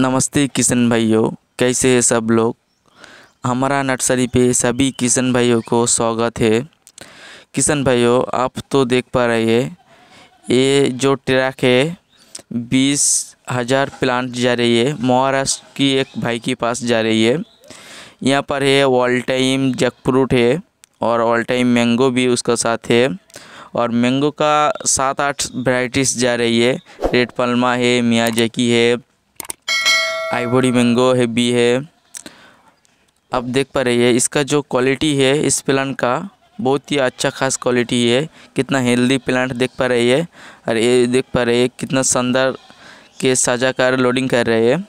नमस्ते किशन भाइयों कैसे हैं सब लोग हमारा नर्सरी पे सभी किशन भाइयों को स्वागत है किशन भाइयों आप तो देख पा रहे हैं ये जो ट्रैक है बीस हज़ार प्लांट जा रही है महाराष्ट्र की एक भाई के पास जा रही है यहाँ पर है ऑल टाइम फ्रूट है और ऑल टाइम मैंगो भी उसका साथ है और मैंगो का सात आठ वैरायटीज़ जा रही है रेड पलमा है जकी है आइवरी मैंगो है भी है आप देख पा रही है इसका जो क्वालिटी है इस प्लांट का बहुत ही अच्छा खास क्वालिटी है कितना हेल्दी प्लांट देख पा रही है और ये देख पा रही है कितना शानदार के साझाकार लोडिंग कर रहे हैं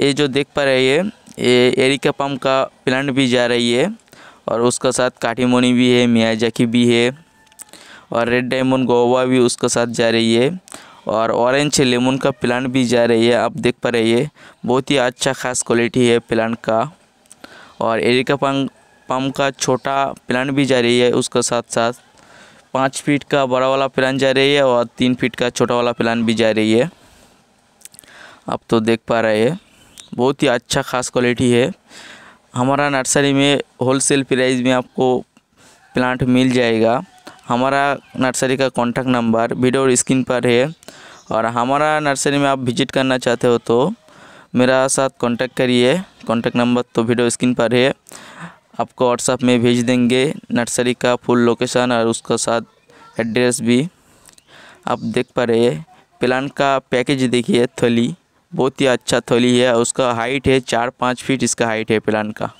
ये जो देख पा रही है ये एरिका पम्प का प्लांट भी जा रही है और उसका साथ काठीमोनी भी है मियाजाकी भी है और रेड डायमंड गोवा भी उसके साथ जा रही है और ऑरेंज लेमन का प्लांट भी जा रही है आप देख पा रहे हैं बहुत ही अच्छा खास क्वालिटी है प्लांट का और एरिका पम पम का छोटा प्लांट भी जा रही है उसके साथ साथ पाँच फीट का बड़ा वाला प्लान जा रही है और तीन फीट का छोटा वाला प्लान भी जा रही है आप तो देख पा रहे हैं बहुत ही अच्छा खास क्वालिटी है हमारा नर्सरी में होलसेल प्राइस में आपको प्लांट मिल जाएगा हमारा नर्सरी का कॉन्टैक्ट नंबर वीडियो स्क्रीन पर है और हमारा नर्सरी में आप विजिट करना चाहते हो तो मेरा साथ कांटेक्ट करिए कांटेक्ट नंबर तो वीडियो स्क्रीन पर है आपको व्हाट्सएप में भेज देंगे नर्सरी का फुल लोकेशन और उसका साथ एड्रेस भी आप देख पा रहे हैं प्लान का पैकेज देखिए थली बहुत ही अच्छा थली है उसका हाइट है चार पाँच फीट इसका हाइट है प्लान का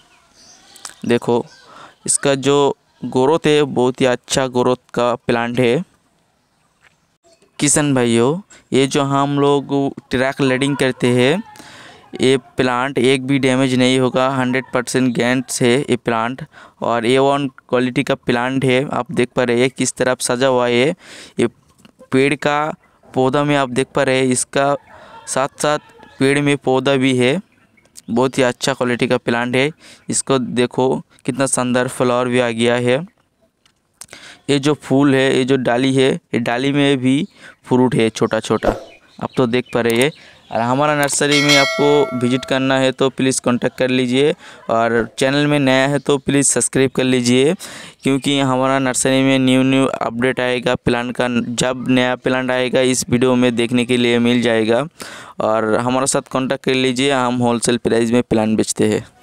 देखो इसका जो ग्रोथ है बहुत ही अच्छा ग्रोथ का प्लांट है किशन भाइयों ये जो हम लोग ट्रैक लेडिंग करते हैं ये प्लांट एक भी डैमेज नहीं होगा 100 परसेंट गेंट्स है ये प्लांट और ए वन क्वालिटी का प्लांट है आप देख पा रहे हैं किस तरह सजा हुआ है ये पेड़ का पौधा में आप देख पा रहे हैं इसका साथ साथ पेड़ में पौधा भी है बहुत ही अच्छा क्वालिटी का प्लांट है इसको देखो कितना शानदार फ्लावर भी आ गया है ये जो फूल है ये जो डाली है ये डाली में भी फ्रूट है छोटा छोटा आप तो देख पा रहे हैं और हमारा नर्सरी में आपको विजिट करना है तो प्लीज़ कांटेक्ट कर लीजिए और चैनल में नया है तो प्लीज़ सब्सक्राइब कर लीजिए क्योंकि हमारा नर्सरी में न्यू न्यू अपडेट आएगा प्लांट का जब नया प्लांट आएगा इस वीडियो में देखने के लिए मिल जाएगा और हमारे साथ कॉन्टैक्ट कर लीजिए हम होल प्राइस में प्लान बेचते हैं